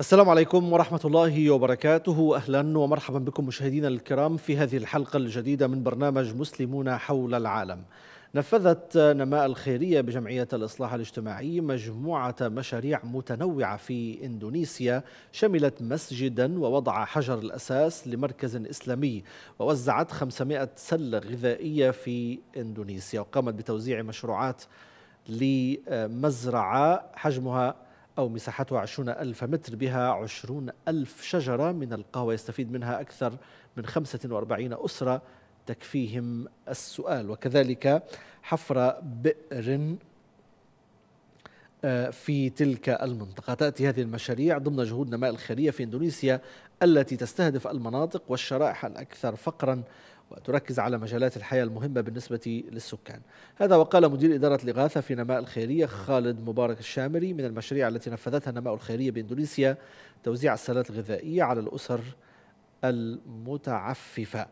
السلام عليكم ورحمة الله وبركاته أهلا ومرحبا بكم مشاهدينا الكرام في هذه الحلقة الجديدة من برنامج مسلمون حول العالم نفذت نماء الخيرية بجمعية الإصلاح الاجتماعي مجموعة مشاريع متنوعة في إندونيسيا شملت مسجدا ووضع حجر الأساس لمركز إسلامي ووزعت 500 سلة غذائية في إندونيسيا وقامت بتوزيع مشروعات لمزرعة حجمها أو مساحتها 20 ألف متر بها 20 ألف شجرة من القهوة يستفيد منها أكثر من 45 أسرة تكفيهم السؤال وكذلك حفر بئر آه، في تلك المنطقة تأتي هذه المشاريع ضمن جهود نماء الخيرية في إندونيسيا التي تستهدف المناطق والشرائح الأكثر فقرا وتركز على مجالات الحياة المهمة بالنسبة للسكان هذا وقال مدير إدارة الإغاثة في نماء الخيرية خالد مبارك الشامري من المشاريع التي نفذتها نماء الخيرية بإندونيسيا توزيع السلات الغذائية على الأسر المتعففة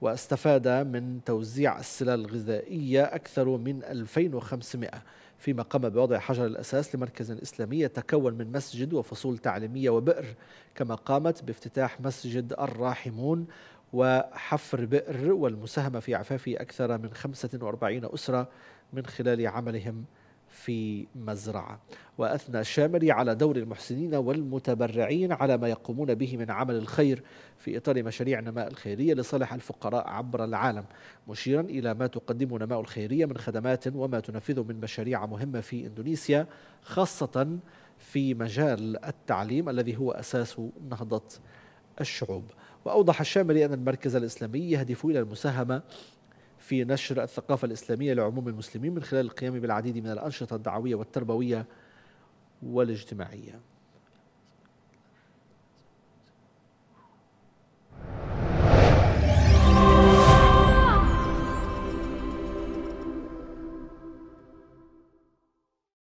واستفاد من توزيع السلال الغذائية أكثر من 2500 فيما قام بوضع حجر الأساس لمركز إسلامي يتكون من مسجد وفصول تعليمية وبئر كما قامت بافتتاح مسجد الراحمون وحفر بئر والمساهمة في عفاف أكثر من 45 أسرة من خلال عملهم في مزرعة وأثنى شامري على دور المحسنين والمتبرعين على ما يقومون به من عمل الخير في إطار مشاريع النماء الخيرية لصالح الفقراء عبر العالم مشيرا إلى ما تقدمه نماء الخيرية من خدمات وما تنفذه من مشاريع مهمة في إندونيسيا خاصة في مجال التعليم الذي هو أساس نهضة الشعوب وأوضح الشامري أن المركز الإسلامي يهدف إلى المساهمة في نشر الثقافة الإسلامية لعموم المسلمين من خلال القيام بالعديد من الأنشطة الدعوية والتربوية والاجتماعية